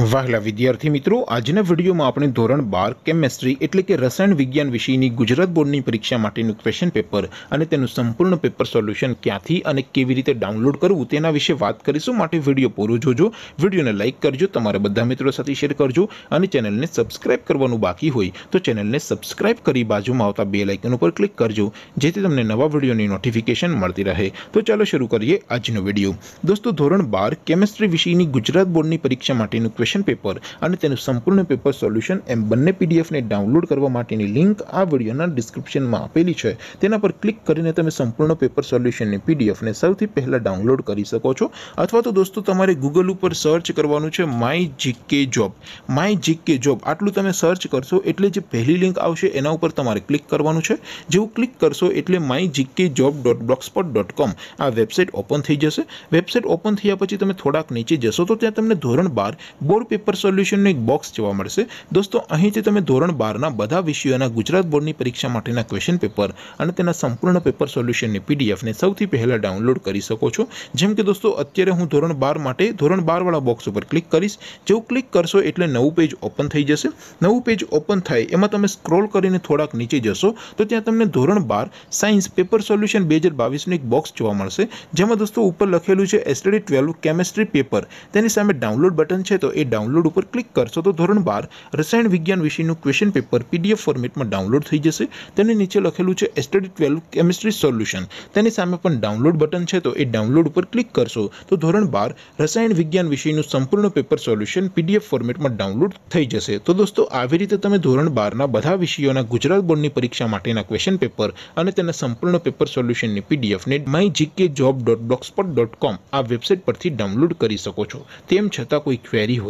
મવહ ラ video થી મિત્રો આજ ને વિડીયો માં આપની ધોરણ 12 કેમિસ્ટ્રી એટલે કે રસાયણ વિજ્ઞાન વિષય ની ગુજરાત બોર્ડ ની પરીક્ષા માટે નું ક્વેશ્ચન પેપર અને તેનું સંપૂર્ણ પેપર સોલ્યુશન ક્યાં થી અને કેવી રીતે ડાઉનલોડ કરવું તેના વિશે વાત કરીશું માટે વિડીયો પૂરો જોજો વિડીયોને લાઈક કરજો તમારા બધા મિત્રો સાથે શેર કરજો અને ચેનલ ને સબસ્ક્રાઇબ કરવાનું બાકી હોય તો ચેનલ ને સબસ્ક્રાઇબ કરી બાજુમાં આવતા બેલ આઇકન ઉપર ક્લિક કરજો જેથી તમને નવા વિડીયો ની નોટિફિકેશન મળતી રહે તો ચાલો શરૂ કરીએ આજ નો વિડીયો દોસ્તો ધોરણ 12 કેમિસ્ટ્રી વિષય ની ગુજરાત બોર્ડ ની પરીક્ષા માટે નું પેપર અને તેનું સંપૂર્ણ પેપર સોલ્યુશન એમ બને પીએડીએફ ને ડાઉનલોડ કરવા માટેની લિંક આ વિડિયોના ડિસ્ક્રિપ્શનમાં આપેલી છે તેના પર ક્લિક કરીને તમે સંપૂર્ણ પેપર સોલ્યુશન ની પીએડીએફ ને સૌથી પહેલા ડાઉનલોડ કરી શકો છો અથવા તો દોસ્તો તમારે Google ઉપર સર્ચ કરવાનું છે mygkjob mygkjob આટલું તમે સર્ચ કરશો એટલે જે પહેલી લિંક આવશે એના ઉપર તમારે ક્લિક કરવાનું છે જેવું ક્લિક કરશો એટલે mygkjob.blogspot.com આ વેબસાઈટ ઓપન થઈ જશે વેબસાઈટ ઓપન થયા પછી તમે થોડાક નીચે જશો તો ત્યાં તમને ધોરણ 12 ગુરુ પેપર સોલ્યુશન નો એક બોક્સ જોવા મળશે દોસ્તો અહીંથી તમે ધોરણ 12 ના બધા વિષયોના ગુજરાત બોર્ડની પરીક્ષા માટેના ક્વેશ્ચન પેપર અને તેના સંપૂર્ણ પેપર સોલ્યુશન ની પીડીએફ ને સૌથી પહેલા ડાઉનલોડ કરી શકો છો જેમ કે દોસ્તો અત્યારે હું ધોરણ 12 માટે ધોરણ 12 વાળો બોક્સ ઉપર ક્લિક કરિસ જેઉ ક્લિક કરશો એટલે નવું પેજ ઓપન થઈ જશે નવું પેજ ઓપન થાય એમાં તમે સ્ક્રોલ કરીને થોડાક નીચે જશો તો ત્યાં તમને ધોરણ 12 સાયન્સ પેપર સોલ્યુશન 2022 નો એક બોક્સ જોવા મળશે જેમાં દોસ્તો ઉપર લખેલું છે STD 12 કેમિસ્ટ્રી પેપર તેની સામે ડાઉનલોડ બટન છે તો એ ડાઉનલોડ ઉપર ક્લિક કરશો તો ધોરણ બાર રસાયણ વિજ્ઞાન વિષયનું ક્વેશ્ચન પેપર પીડીએફ ફોર્મેટમાં ડાઉનલોડ થઈ જશે તેને નીચે લખેલું છે એસ્ટડી ટ્વેલ્વ કેમિસ્ટ્રી સોલ્યુશન તેની સામે પણ ડાઉનલોડ બટન છે તો એ ડાઉનલોડ ઉપર ક્લિક કરશો તો ધોરણ બાર રસાયણ વિજ્ઞાન વિષયનું સંપૂર્ણ પેપર સોલ્યુશન પીડીએફ ફોર્મેટમાં ડાઉનલોડ થઈ જશે તો દોસ્તો આવી રીતે તમે ધોરણ બારના બધા વિષયોના ગુજરાત બોર્ડની પરીક્ષા માટેના ક્વેશ્ચન પેપર અને તેના સંપૂર્ણ પેપર સોલ્યુશનની પીડીએફને my GK job dot blogspot dot com આ વેબસાઇટ પરથી ડાઉનલોડ કરી શકો છો તેમ છતાં કોઈ ક્વેરી હોય